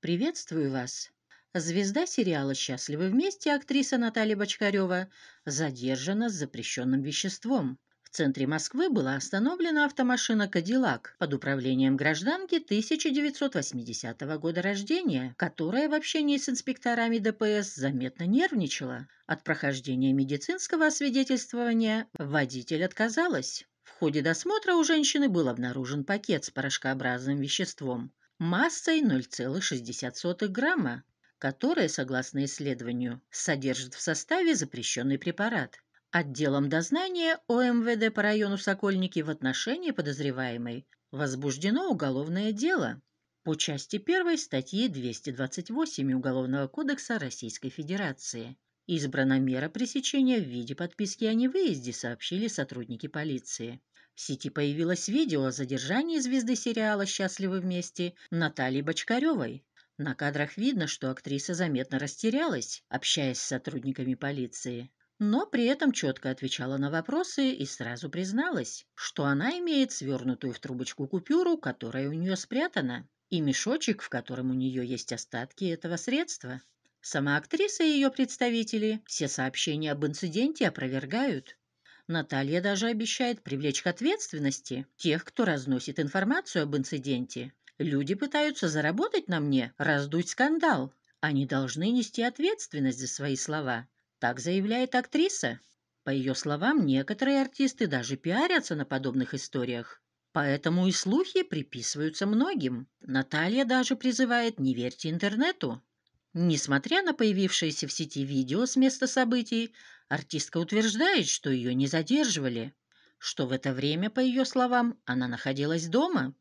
Приветствую вас. Звезда сериала «Счастливы вместе» актриса Наталья Бочкарева задержана с запрещенным веществом. В центре Москвы была остановлена автомашина «Кадиллак» под управлением гражданки 1980 года рождения, которая в общении с инспекторами ДПС заметно нервничала. От прохождения медицинского освидетельствования водитель отказалась. В ходе досмотра у женщины был обнаружен пакет с порошкообразным веществом массой 0,60 грамма, которая, согласно исследованию, содержит в составе запрещенный препарат. Отделом дознания ОМВД по району Сокольники в отношении подозреваемой возбуждено уголовное дело по части 1 статьи 228 Уголовного кодекса Российской Федерации. Избрана мера пресечения в виде подписки о невыезде, сообщили сотрудники полиции. В сети появилось видео о задержании звезды сериала «Счастливы вместе» Натальи Бочкаревой. На кадрах видно, что актриса заметно растерялась, общаясь с сотрудниками полиции но при этом четко отвечала на вопросы и сразу призналась, что она имеет свернутую в трубочку купюру, которая у нее спрятана, и мешочек, в котором у нее есть остатки этого средства. Сама актриса и ее представители все сообщения об инциденте опровергают, Наталья даже обещает привлечь к ответственности тех, кто разносит информацию об инциденте. Люди пытаются заработать на мне, раздуть скандал. Они должны нести ответственность за свои слова. Так заявляет актриса. По ее словам, некоторые артисты даже пиарятся на подобных историях. Поэтому и слухи приписываются многим. Наталья даже призывает «не верьте интернету». Несмотря на появившееся в сети видео с места событий, артистка утверждает, что ее не задерживали, что в это время, по ее словам, она находилась дома.